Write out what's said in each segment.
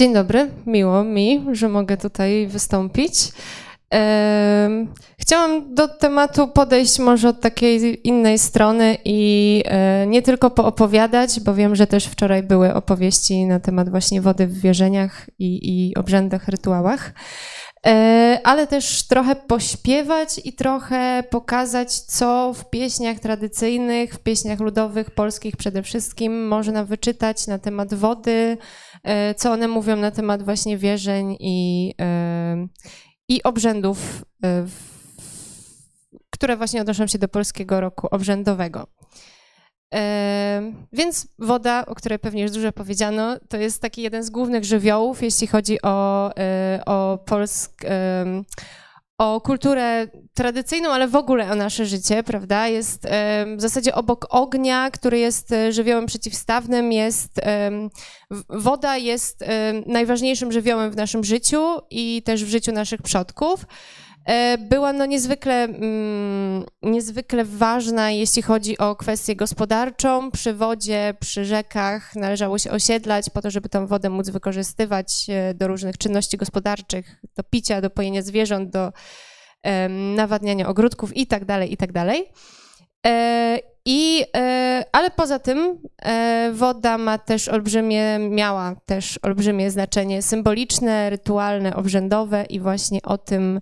Dzień dobry, miło mi, że mogę tutaj wystąpić. Chciałam do tematu podejść może od takiej innej strony i e, nie tylko poopowiadać, bo wiem, że też wczoraj były opowieści na temat właśnie wody w wierzeniach i, i obrzędach, rytuałach, e, ale też trochę pośpiewać i trochę pokazać, co w pieśniach tradycyjnych, w pieśniach ludowych, polskich przede wszystkim, można wyczytać na temat wody, E, co one mówią na temat właśnie wierzeń i, e, i obrzędów, e, które właśnie odnoszą się do polskiego roku obrzędowego. Więc woda, o której pewnie już dużo powiedziano, to jest taki jeden z głównych żywiołów, jeśli chodzi o, o, polsk, o kulturę tradycyjną, ale w ogóle o nasze życie, prawda? Jest w zasadzie obok ognia, który jest e, żywiołem przeciwstawnym, jest woda jest najważniejszym żywiołem w naszym życiu i też w życiu naszych przodków. E, była no niezwykle, mm, niezwykle ważna, jeśli chodzi o kwestię gospodarczą. Przy wodzie, przy rzekach należało się osiedlać po to, żeby tą wodę móc wykorzystywać e, do różnych czynności gospodarczych, do picia, do pojenia zwierząt, do nawadniania ogródków itd., itd. I, tak tak e, ale poza tym woda ma też olbrzymie, miała też olbrzymie znaczenie symboliczne, rytualne, obrzędowe i właśnie o tym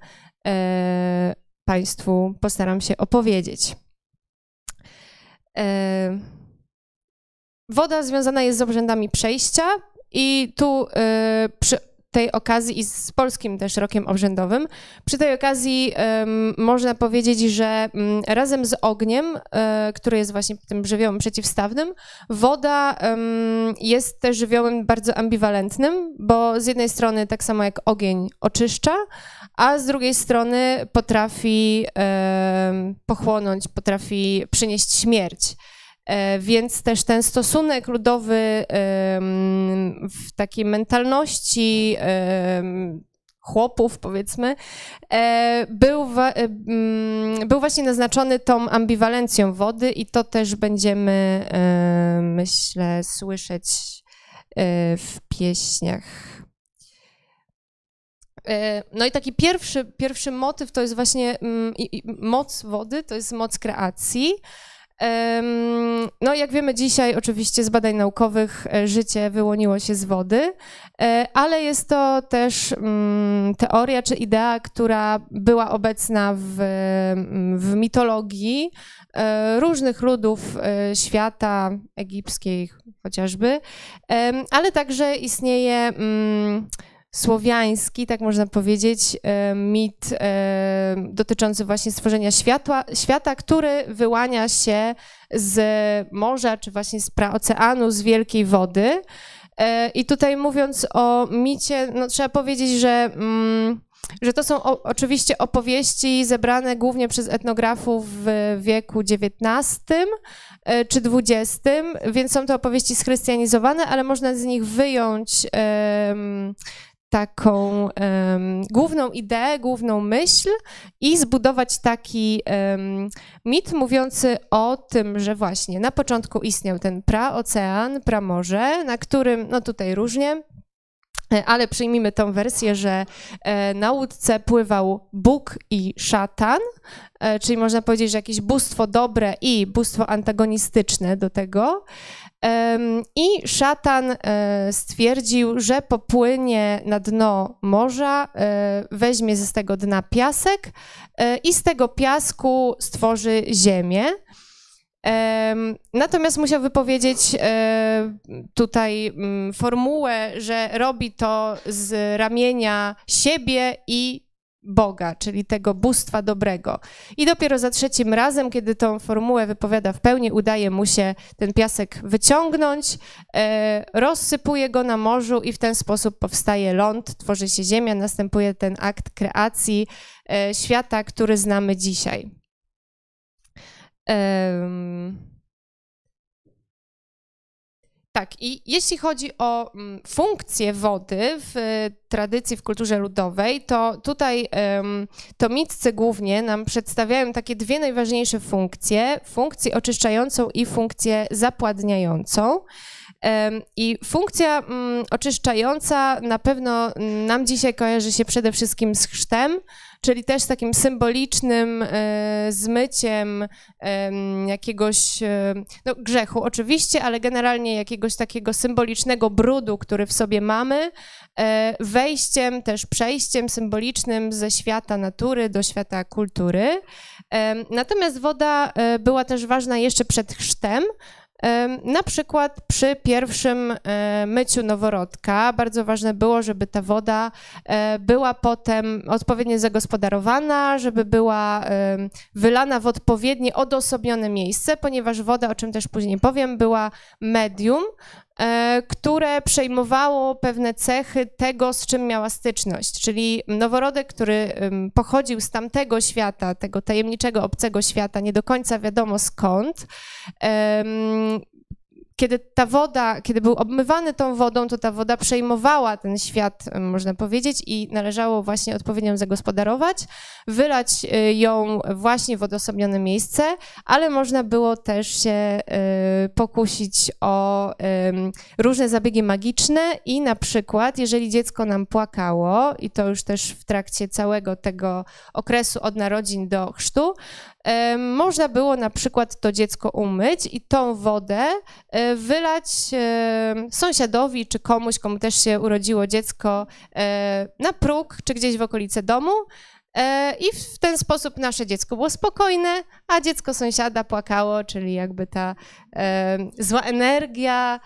E, państwu postaram się opowiedzieć. E, woda związana jest z obrzędami przejścia i tu e, przy tej okazji i z polskim też rokiem obrzędowym. Przy tej okazji um, można powiedzieć, że um, razem z ogniem, um, który jest właśnie tym żywiołem przeciwstawnym, woda jest też żywiołem bardzo ambiwalentnym, bo z jednej strony tak samo jak ogień oczyszcza, a z drugiej strony potrafi pochłonąć, potrafi przynieść śmierć. E, więc też ten stosunek ludowy w takiej mentalności chłopów, powiedzmy, e, był, e, mm, był właśnie naznaczony tą ambiwalencją wody i to też będziemy, myślę, słyszeć w pieśniach. No i taki pierwszy, pierwszy motyw to jest właśnie mm, moc wody, to jest moc kreacji. No, jak wiemy dzisiaj, oczywiście z badań naukowych e, życie wyłoniło się z wody, e, ale jest to też mm, teoria czy idea, która była obecna w, mm, w mitologii e, różnych ludów świata, egipskiej chociażby, ale także istnieje mm, słowiański, tak można powiedzieć, e, mit e, dotyczący właśnie stworzenia światła, świata, który wyłania się z morza, czy właśnie z praoceanu, z wielkiej wody. E, I tutaj mówiąc o micie, no trzeba powiedzieć, że, mm, że to są o, oczywiście opowieści zebrane głównie przez etnografów w wieku XIX czy XX, więc są to opowieści schrystianizowane, ale można z nich wyjąć taką um, główną ideę, główną myśl i zbudować taki um, mit mówiący o tym, że właśnie na początku istniał ten praocean, pramorze, na którym, no tutaj różnie, e, ale przyjmijmy tą wersję, że e, na łódce pływał Bóg i szatan, e, czyli można powiedzieć, że jakieś bóstwo dobre i bóstwo antagonistyczne do tego. I szatan e, stwierdził, że popłynie na dno morza, e, weźmie z tego dna piasek e, i z tego piasku stworzy ziemię. Natomiast musiał wypowiedzieć tutaj mm, formułę, że robi to z ramienia siebie i Boga, czyli tego bóstwa dobrego. I dopiero za trzecim razem, kiedy tą formułę wypowiada w pełni, udaje mu się ten piasek wyciągnąć, e, rozsypuje go na morzu i w ten sposób powstaje ląd, tworzy się ziemia, następuje ten akt kreacji e, świata, który znamy dzisiaj. Tak, i jeśli chodzi o mm, funkcję wody w e, tradycji, w kulturze ludowej, to tutaj to głównie nam przedstawiają takie dwie najważniejsze funkcje, funkcję oczyszczającą i funkcję zapładniającą. I funkcja mm, oczyszczająca na pewno nam dzisiaj kojarzy się przede wszystkim z chrztem, czyli też takim symbolicznym e, zmyciem jakiegoś e, no, grzechu oczywiście, ale generalnie jakiegoś takiego symbolicznego brudu, który w sobie mamy, e, wejściem, też przejściem symbolicznym ze świata natury do świata kultury. Natomiast woda była też ważna jeszcze przed chrztem, na przykład przy pierwszym e, myciu noworodka bardzo ważne było, żeby ta woda e, była potem odpowiednio zagospodarowana, żeby była wylana w odpowiednie odosobnione miejsce, ponieważ woda, o czym też później powiem, była medium, E, które przejmowało pewne cechy tego, z czym miała styczność, czyli noworodek, który pochodził z tamtego świata, tego tajemniczego, obcego świata, nie do końca wiadomo skąd, kiedy ta woda, kiedy był obmywany tą wodą, to ta woda przejmowała ten świat, e, można powiedzieć, i należało właśnie odpowiednio zagospodarować, wylać e, ją właśnie w odosobnione miejsce, ale można było też się e, pokusić o różne zabiegi magiczne i na przykład, jeżeli dziecko nam płakało, i to już też w trakcie całego tego okresu od narodzin do chrztu, można było na przykład to dziecko umyć i tą wodę wylać e, sąsiadowi czy komuś, komu też się urodziło dziecko, e, na próg czy gdzieś w okolice domu. E, I w ten sposób nasze dziecko było spokojne, a dziecko sąsiada płakało, czyli jakby ta zła energia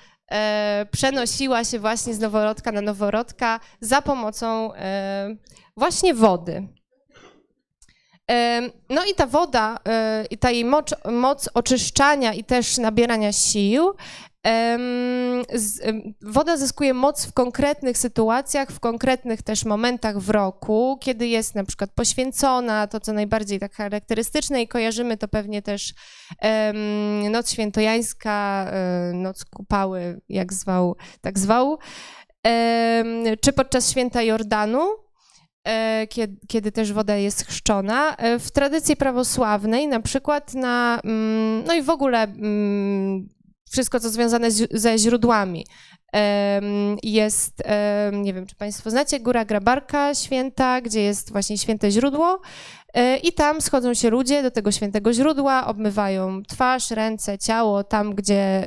przenosiła się właśnie z noworodka na noworodka za pomocą właśnie wody. No i ta woda e, i ta jej moc, moc oczyszczania i też nabierania sił woda zyskuje moc w konkretnych sytuacjach, w konkretnych też momentach w roku, kiedy jest na przykład poświęcona, to co najbardziej tak charakterystyczne i kojarzymy to pewnie też Noc Świętojańska, e, Noc Kupały, jak zwał, tak zwał, czy podczas Święta Jordanu, E, kiedy, kiedy, też woda jest chrzczona. E, w tradycji prawosławnej na przykład na, mm, no i w ogóle mm, wszystko, co związane z, ze źródłami. E, mm, jest, nie wiem, czy Państwo znacie, Góra Grabarka Święta, gdzie jest właśnie święte źródło i tam schodzą się ludzie do tego świętego źródła, obmywają twarz, ręce, ciało, tam, gdzie,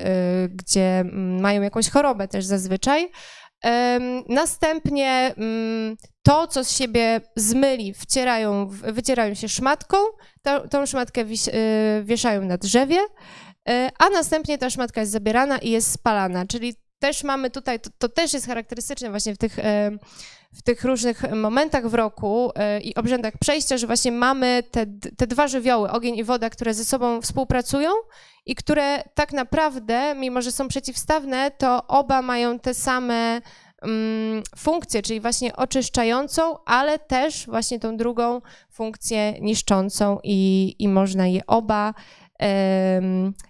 gdzie mają jakąś chorobę też zazwyczaj Następnie mm, to, co z siebie zmyli, wcierają, wycierają się szmatką, tą, tą szmatkę y, wieszają na drzewie, y, a następnie ta szmatka jest zabierana i jest spalana, czyli też mamy tutaj, to, to też jest charakterystyczne właśnie w tych w tych różnych momentach w roku e, i obrzędach przejścia, że właśnie mamy te, te dwa żywioły, ogień i woda, które ze sobą współpracują i które tak naprawdę, mimo że są przeciwstawne, to oba mają te same mm, czyli właśnie oczyszczającą, ale też właśnie tą drugą funkcję niszczącą i, i można je oba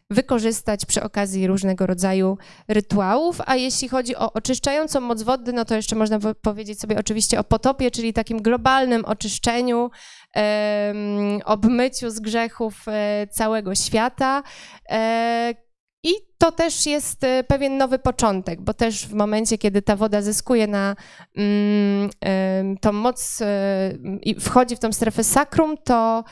wykorzystać przy okazji różnego rodzaju rytuałów. A jeśli chodzi o oczyszczającą moc wody, no to jeszcze można powiedzieć sobie oczywiście o potopie, czyli takim globalnym oczyszczeniu, obmyciu z grzechów e, całego świata, e, i to też jest y, pewien nowy początek, bo też w momencie, kiedy ta woda zyskuje na mm, tą moc y, i wchodzi w tą strefę sakrum, to,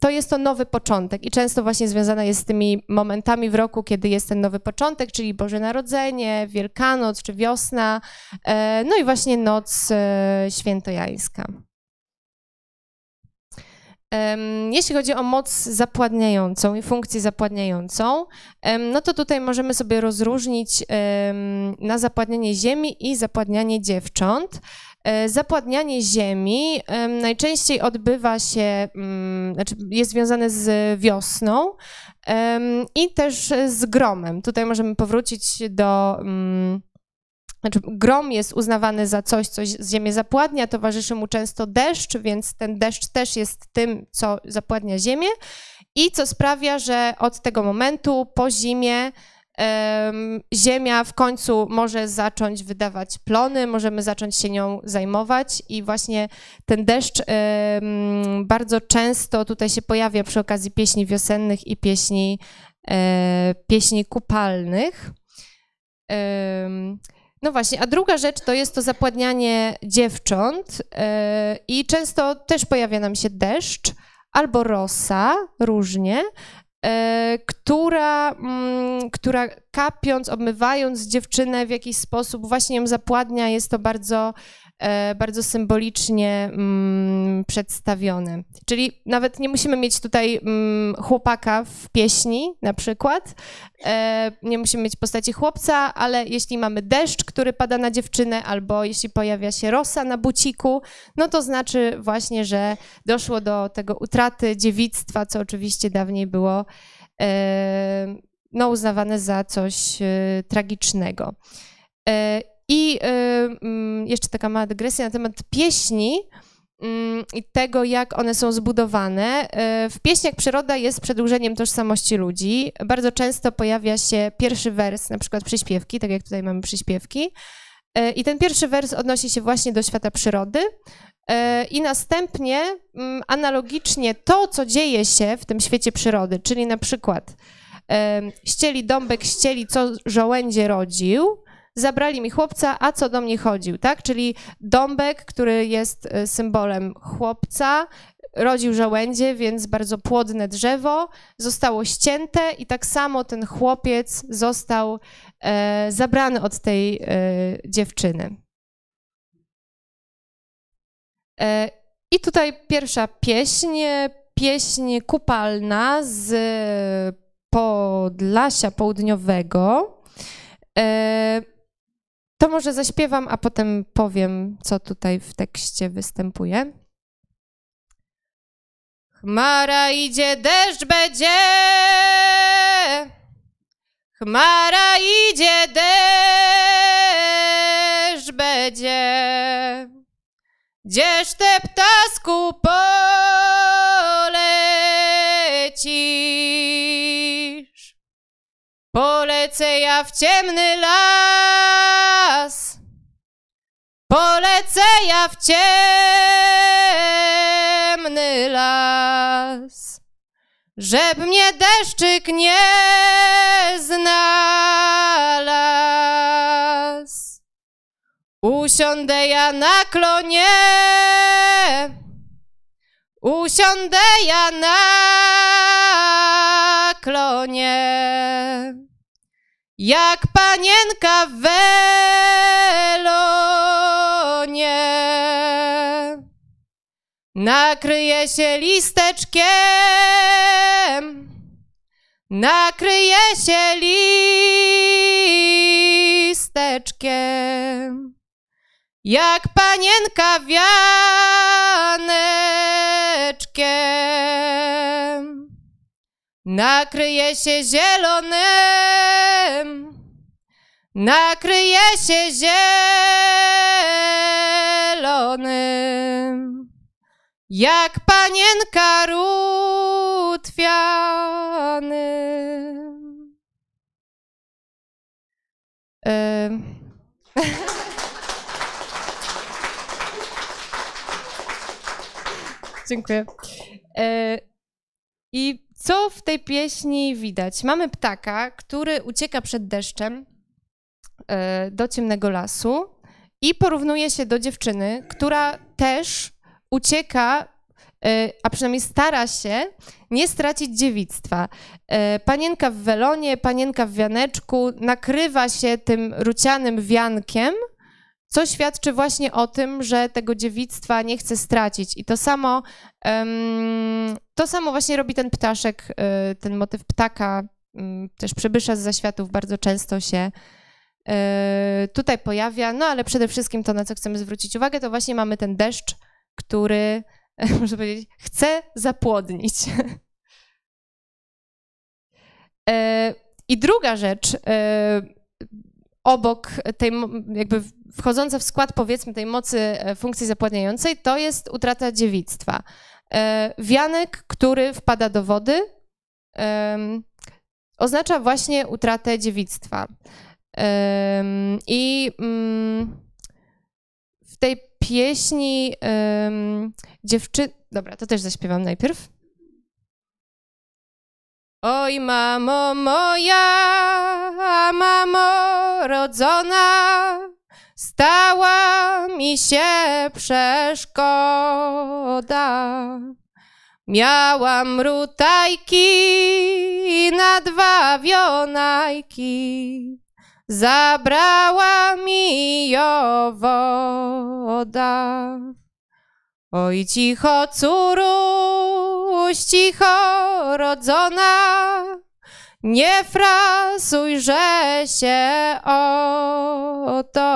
to jest to nowy początek. I często właśnie związana jest z tymi momentami w roku, kiedy jest ten nowy początek, czyli Boże Narodzenie, Wielkanoc czy wiosna, y, no i właśnie noc świętojańska. Jeśli chodzi o moc zapładniającą i funkcję zapładniającą, no to tutaj możemy sobie rozróżnić na zapładnianie ziemi i zapładnianie dziewcząt. E, zapładnianie ziemi najczęściej odbywa się, mm, znaczy jest związane z wiosną i też z gromem. Tutaj możemy powrócić do mm, znaczy, grom jest uznawany za coś, co ziemię zapładnia, towarzyszy mu często deszcz, więc ten deszcz też jest tym, co zapładnia ziemię i co sprawia, że od tego momentu po zimie ziemia w końcu może zacząć wydawać plony, możemy zacząć się nią zajmować i właśnie ten deszcz bardzo często tutaj się pojawia przy okazji pieśni wiosennych i pieśni, e, pieśni kupalnych. No właśnie, a druga rzecz to jest to zapładnianie dziewcząt yy, i często też pojawia nam się deszcz albo rosa, różnie, yy, która, mm, która kapiąc, obmywając dziewczynę w jakiś sposób właśnie ją zapładnia, jest to bardzo E, bardzo symbolicznie mm, przedstawione. Czyli nawet nie musimy mieć tutaj mm, chłopaka w pieśni na przykład, e, nie musimy mieć postaci chłopca, ale jeśli mamy deszcz, który pada na dziewczynę, albo jeśli pojawia się rosa na buciku, no to znaczy właśnie, że doszło do tego utraty dziewictwa, co oczywiście dawniej było e, no, uznawane za coś tragicznego. I y, mm, jeszcze taka mała dygresja na temat pieśni mm, i tego, jak one są zbudowane. Y, w pieśniach przyroda jest przedłużeniem tożsamości ludzi. Bardzo często pojawia się pierwszy wers, na przykład przyśpiewki, tak jak tutaj mamy przyśpiewki. Y, I ten pierwszy wers odnosi się właśnie do świata przyrody. I następnie mm, analogicznie to, co dzieje się w tym świecie przyrody, czyli na przykład ścieli dąbek, ścieli, co żołędzie rodził, zabrali mi chłopca, a co do mnie chodził, tak? Czyli dąbek, który jest y, symbolem chłopca, rodził żołędzie, więc bardzo płodne drzewo, zostało ścięte i tak samo ten chłopiec został e, zabrany od tej e, dziewczyny. E, I tutaj pierwsza pieśń, pieśń kupalna z e, Podlasia Południowego. E, to może zaśpiewam, a potem powiem, co tutaj w tekście występuje. Chmara idzie, deszcz będzie. Chmara idzie, deszcz będzie. Gdzież te ptasku po Polecę ja w ciemny las. Polecę ja w ciemny las. Żeby mnie deszczyk nie znalazł. Usiądę ja na klonie. Usiądę ja na klonie. Jak panienka w welonie nakryje się listeczkiem, nakryje się listeczkiem. Jak panienka wianeczkiem. Nakryje się zielonym, nakryje się zielonym, jak panienka rutwianym. Dziękuję. E, I co w tej pieśni widać? Mamy ptaka, który ucieka przed deszczem e, do ciemnego lasu i porównuje się do dziewczyny, która też ucieka, e, a przynajmniej stara się nie stracić dziewictwa. E, panienka w welonie, panienka w wianeczku nakrywa się tym rucianym wiankiem – co świadczy właśnie o tym, że tego dziewictwa nie chce stracić. I to samo, to samo właśnie robi ten ptaszek, y, ten motyw ptaka, mm, też przybysza z zaświatów bardzo często się y, tutaj pojawia. No ale przede wszystkim to, na co chcemy zwrócić uwagę, to właśnie mamy ten deszcz, który, można powiedzieć, chce zapłodnić. E, I druga rzecz, e, obok tej jakby wchodzące w skład powiedzmy tej mocy e, funkcji zapłodniającej, to jest utrata dziewictwa. E, wianek, który wpada do wody, oznacza właśnie utratę dziewictwa. I mm, w tej pieśni dziewczyny. Dobra, to też zaśpiewam najpierw. Oj, mamo moja, mamo rodzona stała mi się przeszkoda. Miałam rutajki na dwa wionajki, zabrała mi ją woda. Oj cicho córuś, cicho rodzona, nie frasujże się o to.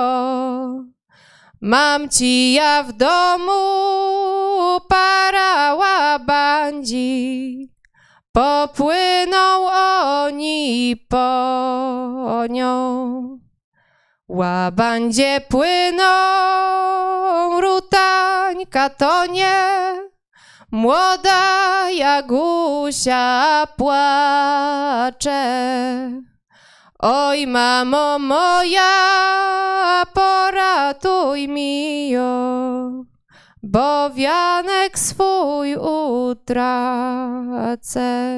Mam ci ja w domu parała bandzi. Popłyną oni po nią. Łabandzie płyną, rutańka tonie Młoda Jagusia płacze. Oj, mamo moja, poratuj mi ją, bo wianek swój utracę.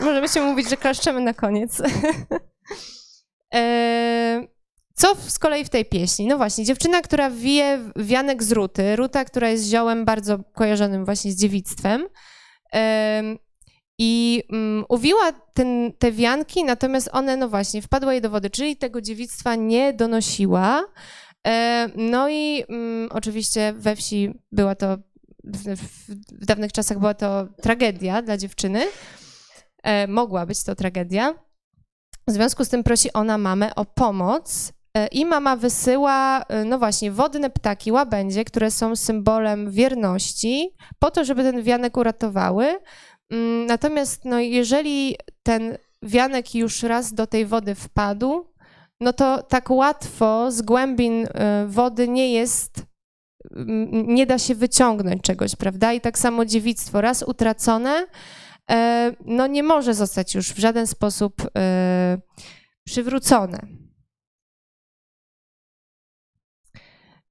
Możemy się mówić, że klaszczemy na koniec. e co z kolei w tej pieśni? No właśnie, dziewczyna, która wije wianek z ruty, ruta, która jest ziołem bardzo kojarzonym właśnie z dziewictwem. I mm, uwiła ten, te wianki, natomiast one, no właśnie, wpadła jej do wody, czyli tego dziewictwa nie donosiła. No i mm, oczywiście we wsi była to, w dawnych czasach była to tragedia dla dziewczyny. E, mogła być to tragedia. W związku z tym prosi ona mamę o pomoc E, I mama wysyła, e, no właśnie, wodne ptaki, łabędzie, które są symbolem wierności, po to, żeby ten wianek uratowały. Mm, natomiast, no, jeżeli ten wianek już raz do tej wody wpadł, no to tak łatwo z głębin e, wody nie jest, mm, nie da się wyciągnąć czegoś, prawda? I tak samo dziewictwo, raz utracone, no nie może zostać już w żaden sposób przywrócone.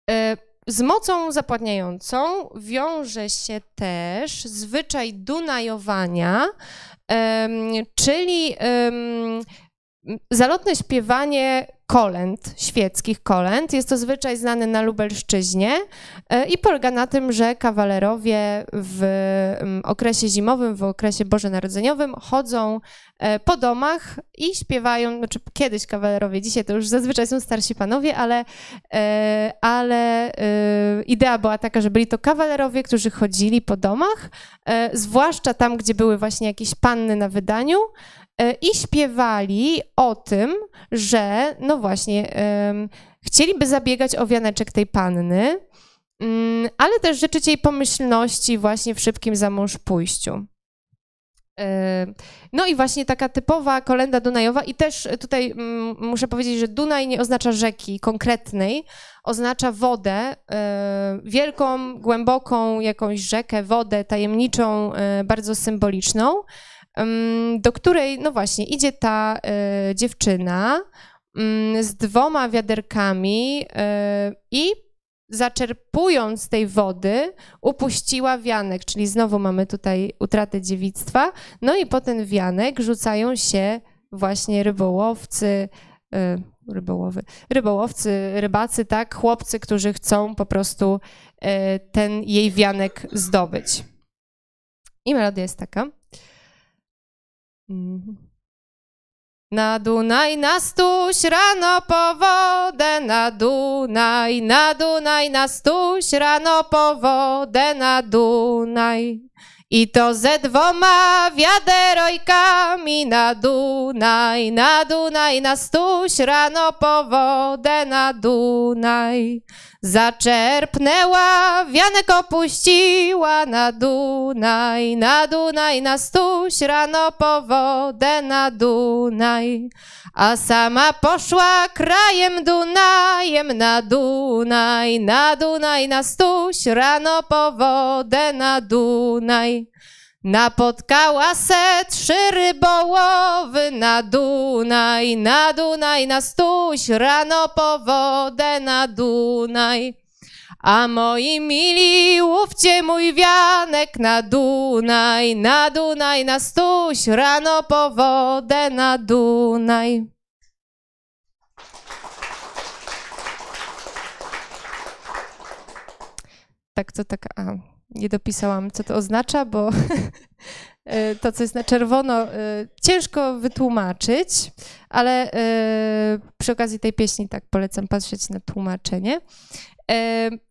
E, z mocą zapładniającą wiąże się też zwyczaj dunajowania, czyli Zalotne śpiewanie kolęd, świeckich kolęd, jest to zwyczaj znany na Lubelszczyźnie e, i polega na tym, że kawalerowie w okresie zimowym, w okresie bożonarodzeniowym chodzą e, po domach i śpiewają, znaczy kiedyś kawalerowie, dzisiaj to już zazwyczaj są starsi panowie, ale, e, ale idea była taka, że byli to kawalerowie, którzy chodzili po domach, zwłaszcza tam, gdzie były właśnie jakieś panny na wydaniu, E, i śpiewali o tym, że no właśnie chcieliby zabiegać o wianeczek tej panny, mm, ale też życzyć jej pomyślności właśnie w szybkim za mąż pójściu. E, no i właśnie taka typowa kolenda Dunajowa i też tutaj mm, muszę powiedzieć, że Dunaj nie oznacza rzeki konkretnej, oznacza wodę, e, wielką, głęboką jakąś rzekę, wodę tajemniczą, bardzo symboliczną do której, no właśnie, idzie ta e, dziewczyna mm, z dwoma wiaderkami e, i zaczerpując tej wody, upuściła wianek, czyli znowu mamy tutaj utratę dziewictwa. No i po ten wianek rzucają się właśnie rybołowcy, e, rybołowy, rybołowcy, rybacy, tak, chłopcy, którzy chcą po prostu ten jej wianek zdobyć. I melodia jest taka. Mhm. Na Dunaj na stuś rano po wodę, na Dunaj, na Dunaj na stuś rano po wodę, na Dunaj. I to ze dwoma wiaderojkami na Dunaj, na Dunaj na stuś rano po wodę, na Dunaj. Zaczerpnęła, wianek opuściła na Dunaj, na Dunaj, na stuś rano po wodę na Dunaj. A sama poszła krajem Dunajem na Dunaj, na Dunaj, na stuś rano po wodę na Dunaj. Napotkała se trzy rybołowy na Dunaj, na Dunaj, na Stuś, rano po wodę na Dunaj. A moi mili, łówcie mój wianek na Dunaj, na Dunaj, na Stuś, rano po wodę na Dunaj. Tak to tak, a nie dopisałam, co to oznacza, bo e, to, co jest na czerwono, e, ciężko wytłumaczyć, ale e, przy okazji tej pieśni tak polecam patrzeć na tłumaczenie.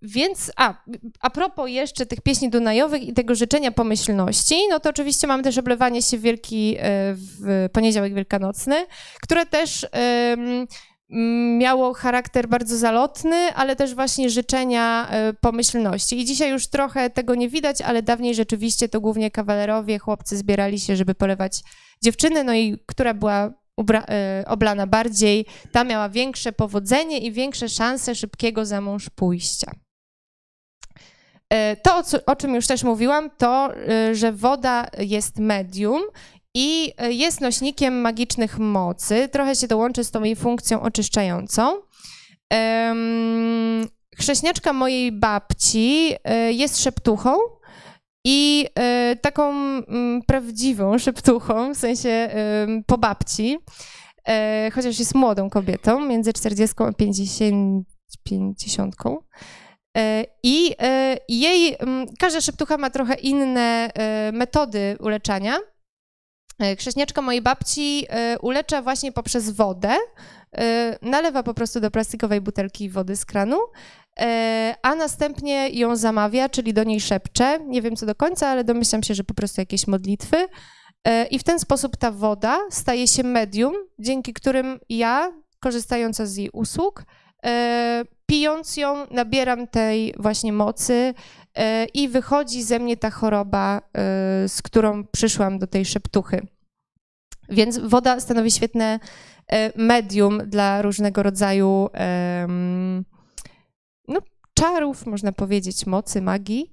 Więc, a, a propos jeszcze tych pieśni Dunajowych i tego życzenia pomyślności, no to oczywiście mamy też oblewanie się w Wielki, w poniedziałek wielkanocny, które też Mm, miało charakter bardzo zalotny, ale też właśnie życzenia e, pomyślności. I dzisiaj już trochę tego nie widać, ale dawniej rzeczywiście to głównie kawalerowie, chłopcy zbierali się, żeby polewać dziewczyny, no i która była e, oblana bardziej, ta miała większe powodzenie i większe szanse szybkiego za mąż pójścia. E, to, o czym już też mówiłam, to, że woda jest medium i e, jest nośnikiem magicznych mocy. Trochę się to łączy z tą jej funkcją oczyszczającą. Chrześniaczka mojej babci e, jest szeptuchą i e, taką mm, prawdziwą szeptuchą, w sensie po babci, chociaż jest młodą kobietą, między 40 a 50. 50. I jej, mm, każda szeptucha ma trochę inne metody uleczania. E, Krześniaczka mojej babci e, ulecza właśnie poprzez wodę. E, nalewa po prostu do plastikowej butelki wody z kranu, a następnie ją zamawia, czyli do niej szepcze. Nie wiem co do końca, ale domyślam się, że po prostu jakieś modlitwy. I w ten sposób ta woda staje się medium, dzięki którym ja, korzystająca z jej usług, pijąc ją, nabieram tej właśnie mocy, E, i wychodzi ze mnie ta choroba, e, z którą przyszłam do tej szeptuchy. Więc woda stanowi świetne e, medium dla różnego rodzaju no, czarów, można powiedzieć, mocy, magii.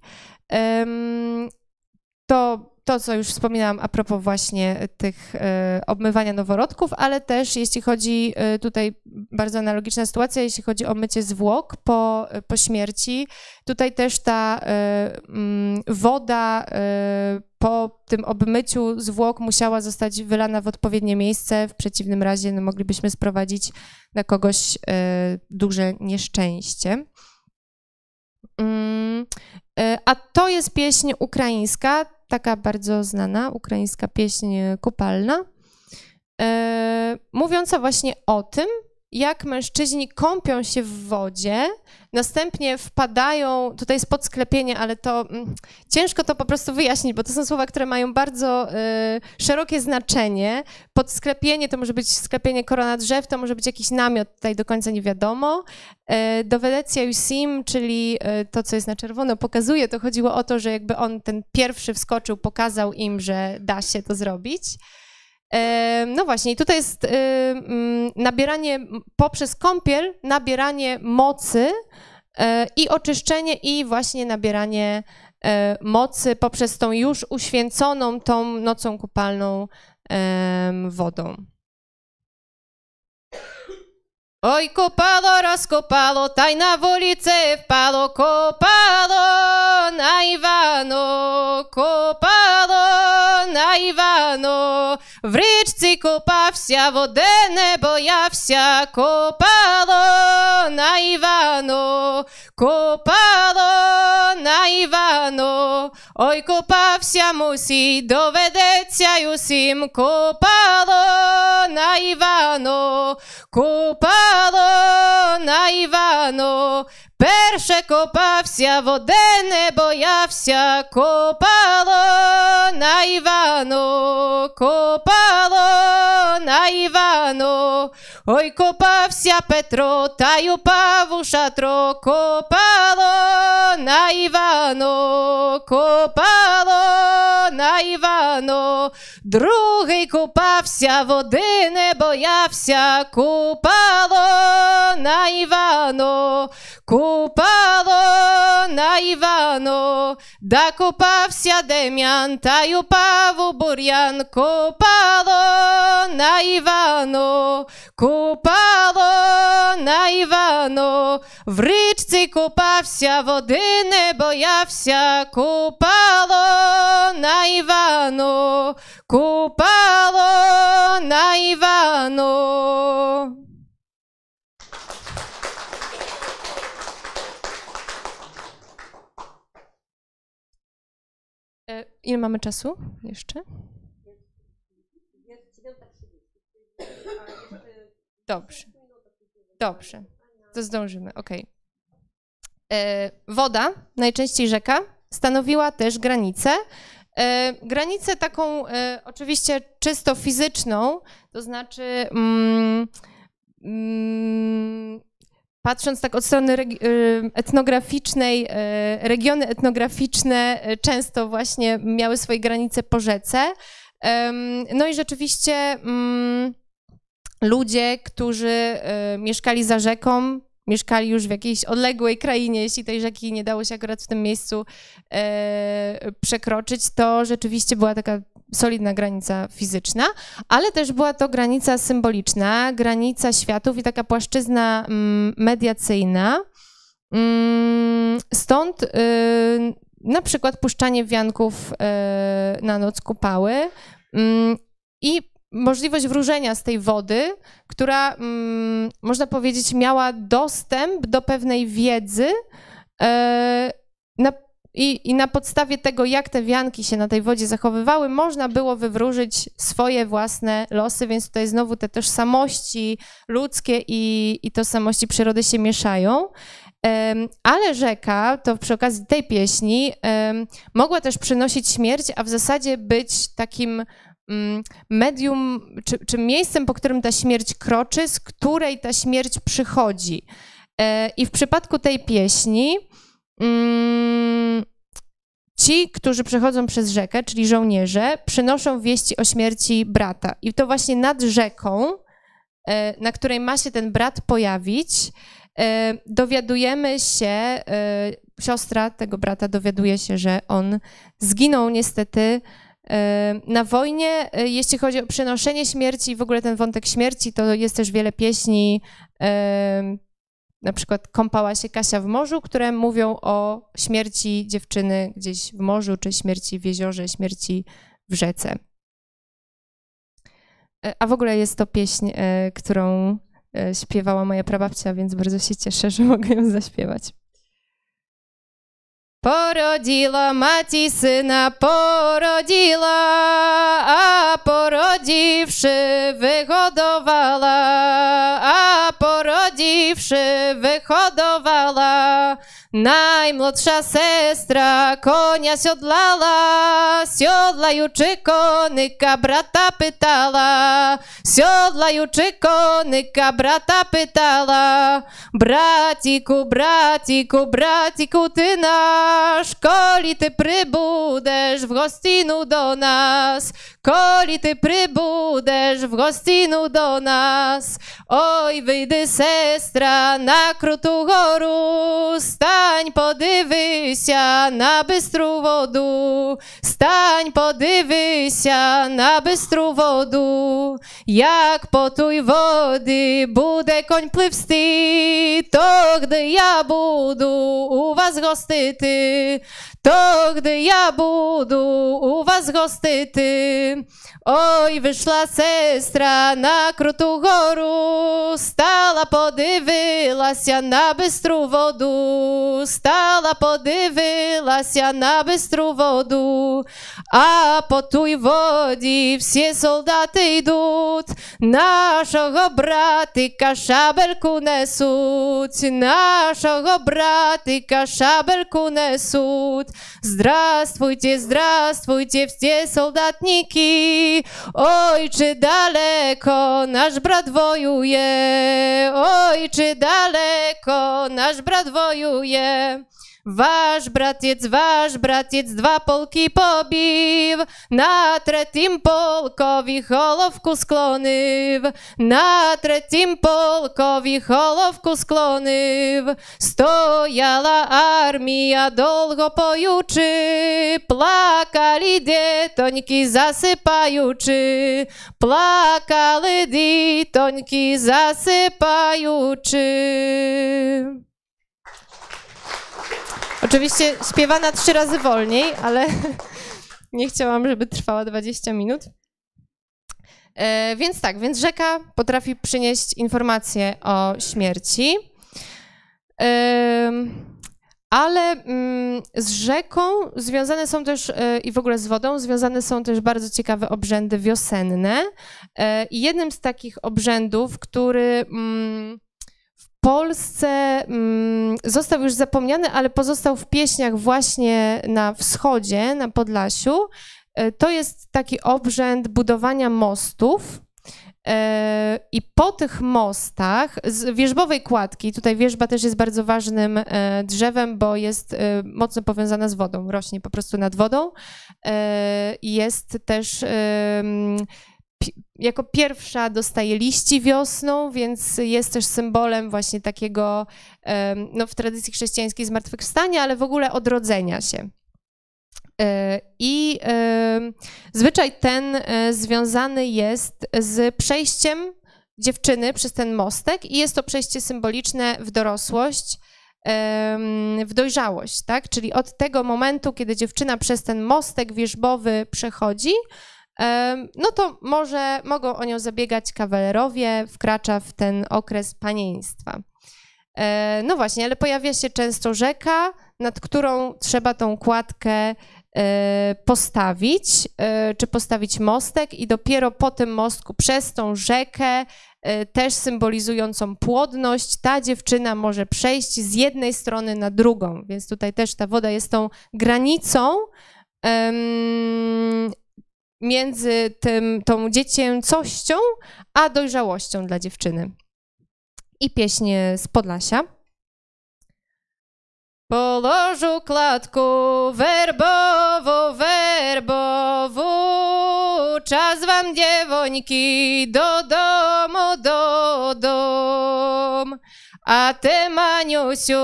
To to, co już wspominałam a propos właśnie tych e, obmywania noworodków, ale też jeśli chodzi, e, tutaj bardzo analogiczna sytuacja, jeśli chodzi o mycie zwłok po, e, po śmierci, tutaj też ta mm, woda po tym obmyciu zwłok musiała zostać wylana w odpowiednie miejsce, w przeciwnym razie no, moglibyśmy sprowadzić na kogoś duże nieszczęście. Mm, a to jest pieśń ukraińska taka bardzo znana ukraińska pieśń e, kupalna, e, mówiąca właśnie o tym, jak mężczyźni kąpią się w wodzie, następnie wpadają, tutaj jest podsklepienie, ale to mm, ciężko to po prostu wyjaśnić, bo to są słowa, które mają bardzo y, szerokie znaczenie. Podsklepienie to może być sklepienie korona drzew, to może być jakiś namiot, tutaj do końca nie wiadomo. Y, e, Dovedecia Yusim, czyli y, to, co jest na czerwono, pokazuje, to chodziło o to, że jakby on ten pierwszy wskoczył, pokazał im, że da się to zrobić. No właśnie, tutaj jest mm, nabieranie poprzez kąpiel, nabieranie mocy e, i oczyszczenie, i właśnie nabieranie e, mocy poprzez tą już uświęconą, tą nocą kupalną wodą. Oj, kopalo, rozkopalo, tajna na ulicę wpalo, kopalo na Iwano, kopalo na Iwano. В річці копався, води не боявся, копало на Івану, копало на Івану, ой копався мусій, доведеться й усім, копало на Івану, копало на Івану. Перше копався, води не боявся, копало на Івано, копало на Івано, ой копався Петро, та й упав у шатро, копало на Івано, копало на Івано, другий купався, води не боявся, купало на Івано, купало на Івано. Докопався Дем'ян та й упав у бур'ян, копало на Івано, копало на Івано, в річці купався, води не боявся, купало на Івану, копало. Ile mamy czasu jeszcze? Dobrze. Dobrze. To zdążymy, ok. E, woda, najczęściej rzeka, stanowiła też granicę. E, granicę taką e, oczywiście czysto fizyczną, to znaczy mm, mm, patrząc tak od strony y, etnograficznej, y, regiony etnograficzne y, często właśnie miały swoje granice po rzece. No i rzeczywiście mm, ludzie, którzy mieszkali za rzeką, mieszkali już w jakiejś odległej krainie, jeśli tej rzeki nie dało się akurat w tym miejscu e, przekroczyć, to rzeczywiście była taka solidna granica fizyczna, ale też była to granica symboliczna, granica światów i taka płaszczyzna mm, mediacyjna. Mm, stąd y, na przykład puszczanie wianków y, na noc kupały mm, i możliwość wróżenia z tej wody, która, można powiedzieć, miała dostęp do pewnej wiedzy y, na i, I na podstawie tego, jak te wianki się na tej wodzie zachowywały, można było wywróżyć swoje własne losy, więc tutaj znowu te tożsamości ludzkie i, i tożsamości przyrody się mieszają. Ale rzeka, to przy okazji tej pieśni, mogła też przynosić śmierć, a w zasadzie być takim mm, medium, czy, czy miejscem, po którym ta śmierć kroczy, z której ta śmierć przychodzi. E, I w przypadku tej pieśni, mm, Ci, którzy przechodzą przez rzekę, czyli żołnierze, przynoszą wieści o śmierci brata. I to właśnie nad rzeką, e, na której ma się ten brat pojawić, e, dowiadujemy się, e, siostra tego brata dowiaduje się, że on zginął niestety na wojnie. Jeśli chodzi o przynoszenie śmierci i w ogóle ten wątek śmierci, to jest też wiele pieśni na przykład kąpała się Kasia w morzu, które mówią o śmierci dziewczyny gdzieś w morzu, czy śmierci w jeziorze, śmierci w rzece. E, a w ogóle jest to pieśń, e, którą e, śpiewała moja prababcia, więc bardzo się cieszę, że mogę ją zaśpiewać. Породила мать і сина, породила, а породівши, вигодувала, а породівши, виходувала. Najmłodsza sestra konia siodlala, siodlaju czy konyka brata pytała, Siodlaju czy konyka brata pytała. Braciku, braciku, braciku, ty nasz, szkoli ty przybudesz w gostinu do nas. Коли ти прибудеш в гостину до нас, ой, вийди, сестра, на круту гору, стань, подивися на бистру воду, стань, подивися на бистру воду, як по той воді буде конь пливсти, то гди я буду у вас гостити, то гди я буду у вас гостити. Oj, wyszła sestra na krótką górę, stala podywyła się na bystrą wodę, stala podywyła się na bystrą wodę, a po tej wodzie wszyscy soldaty idą, naszego bratyka szabelku nesą, naszego bratyka szabelku nesą. Zdrastwujcie, zdrastwujcie, wszyscy soldatniki, walki. Oj, czy daleko nasz brat wojuje, oj, czy daleko nasz brat wojuje. Ваш братець, ваш братець, два полки побів, на третім полкові головку склонив, на третім полкові головку склонив, стояла армія, долго поючи, плакали дітоньки засипаючи, плакали дітоньки засипаючи. Oczywiście śpiewana trzy razy wolniej, ale nie chciałam, żeby trwała 20 minut. E, więc tak, więc rzeka potrafi przynieść informacje o śmierci, e, ale mm, z rzeką związane są też, e, i w ogóle z wodą, związane są też bardzo ciekawe obrzędy wiosenne. E, I jednym z takich obrzędów, który... Mm, Polsce mm, został już zapomniany, ale pozostał w pieśniach właśnie na wschodzie, na Podlasiu. E, to jest taki obrzęd budowania mostów. E, I po tych mostach z wierzbowej kładki, tutaj wierzba też jest bardzo ważnym e, drzewem, bo jest mocno powiązana z wodą, rośnie po prostu nad wodą. Jest też jako pierwsza dostaje liści wiosną, więc jest też symbolem właśnie takiego, no w tradycji chrześcijańskiej zmartwychwstania, ale w ogóle odrodzenia się. E, I zwyczaj ten e, związany jest z przejściem dziewczyny przez ten mostek i jest to przejście symboliczne w dorosłość, w dojrzałość, tak? Czyli od tego momentu, kiedy dziewczyna przez ten mostek wierzbowy przechodzi, no to może mogą o nią zabiegać kawalerowie, wkracza w ten okres panieństwa. E, no właśnie, ale pojawia się często rzeka, nad którą trzeba tą kładkę e, postawić, e, czy postawić mostek, i dopiero po tym mostku, przez tą rzekę, też symbolizującą płodność, ta dziewczyna może przejść z jednej strony na drugą. Więc tutaj też ta woda jest tą granicą, między tym, tą dziecięcością a dojrzałością dla dziewczyny. I pieśń z Podlasia. Położył klatku werbowo, werbowo czas wam dziewońki do domu, do, do. A ty, Maniusiu,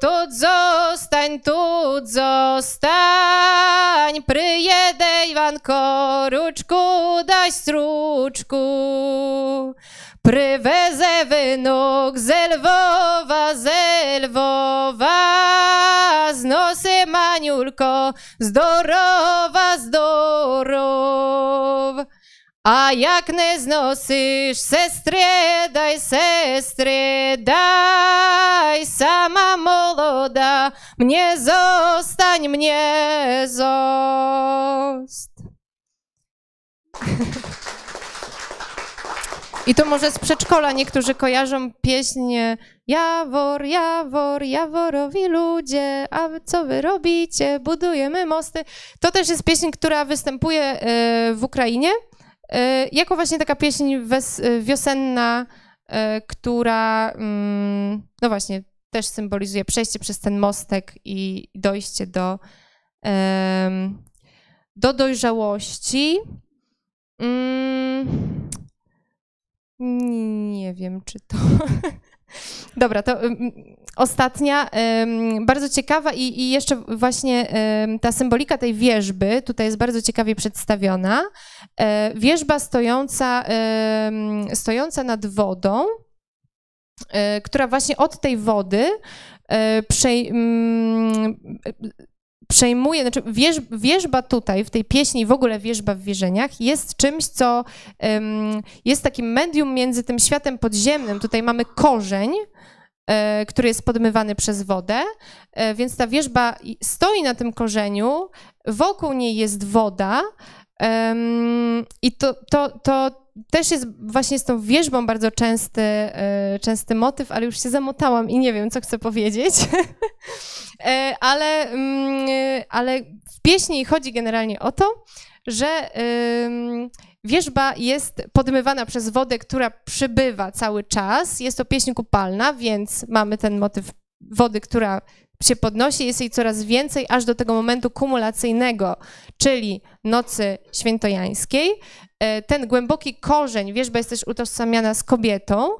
tu zostań, tu zostań, przyjedę Iwanko, ruczku daj struczku. Prywezę wynóg zelwowa, Lwowa, z Lwowa, z nosy Maniulko, zdorowa, zdorow. A jak nie znosisz, сестре, дай sama młoda, mnie zostań, mnie zost. I to może z przedszkola niektórzy kojarzą pieśń Jawor, Jawor, Jaworowi ludzie, a co wy robicie? Budujemy mosty. To też jest pieśń, która występuje e, w Ukrainie. E, jako właśnie taka pieśń e, wiosenna, e, która, mm, no właśnie, też symbolizuje przejście przez ten mostek i dojście do, do dojrzałości. Mm, nie wiem, czy to. Dobra, to mm, ostatnia, bardzo ciekawa i, i jeszcze właśnie ta symbolika tej wierzby tutaj jest bardzo ciekawie przedstawiona. E, wierzba stojąca, stojąca nad wodą, e, która właśnie od tej wody e, przej, mm, przejmuje, znaczy wież, wierzba tutaj, w tej pieśni i w ogóle wierzba w wierzeniach jest czymś, co jest takim medium między tym światem podziemnym. Tutaj mamy korzeń, E, który jest podmywany przez wodę, e, więc ta wierzba stoi na tym korzeniu, wokół niej jest woda i to, to, to też jest właśnie z tą wierzbą bardzo częsty, e, częsty motyw, ale już się zamotałam i nie wiem, co chcę powiedzieć. ale, mm, ale w pieśni chodzi generalnie o to, że wierzba jest podmywana przez wodę, która przybywa cały czas. Jest to pieśń kupalna, więc mamy ten motyw wody, która się podnosi, jest jej coraz więcej, aż do tego momentu kumulacyjnego, czyli nocy świętojańskiej, E, ten głęboki korzeń, wierzba jest też utożsamiana z kobietą,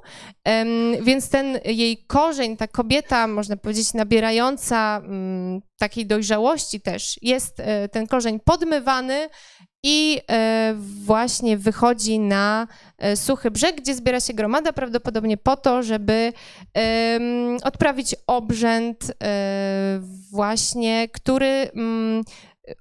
więc ten jej korzeń, ta kobieta, można powiedzieć, nabierająca mm, takiej dojrzałości też, jest e, ten korzeń podmywany i e, właśnie wychodzi na suchy brzeg, gdzie zbiera się gromada, prawdopodobnie po to, żeby odprawić obrzęd właśnie, który mm,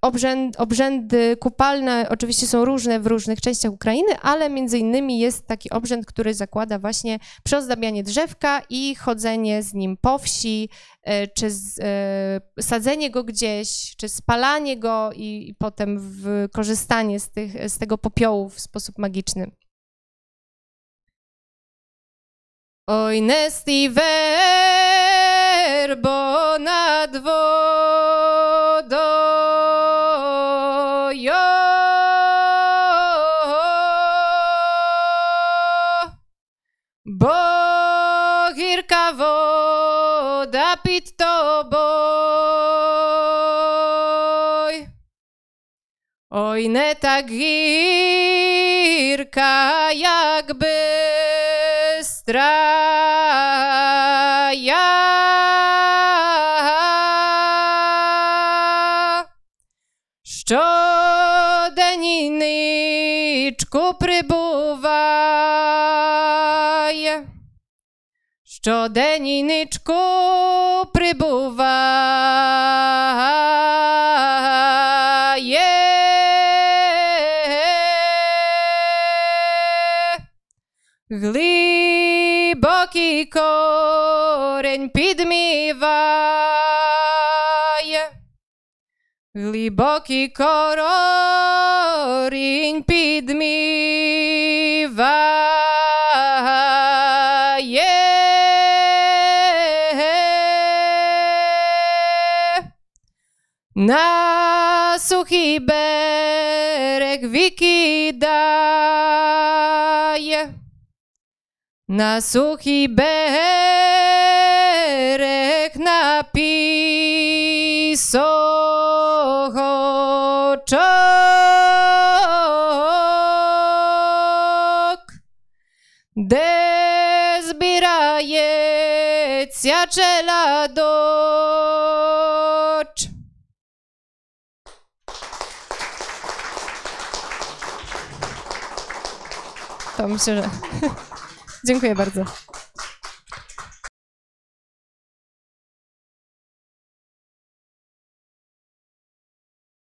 Obrzęd, obrzędy kupalne oczywiście są różne w różnych częściach Ukrainy, ale między innymi jest taki obrzęd, który zakłada właśnie przeozdabianie drzewka i chodzenie z nim po wsi, e, czy z, e, sadzenie go gdzieś, czy spalanie go i, i potem korzystanie z, tych, z tego popiołu w sposób magiczny. Oj, nesti verbo na dwo Oj, ne tak gierka, jak bystra, ja. Szczodeniniczku prybywaj, szczodeniniczku prybywaj. Глибокий корень підміває, глибокий корень підміває. На сухий берег викидає. Na suchy bereg napisał oczok, de zbieraje ciaczela docz. To myślę, że... Dziękuję bardzo.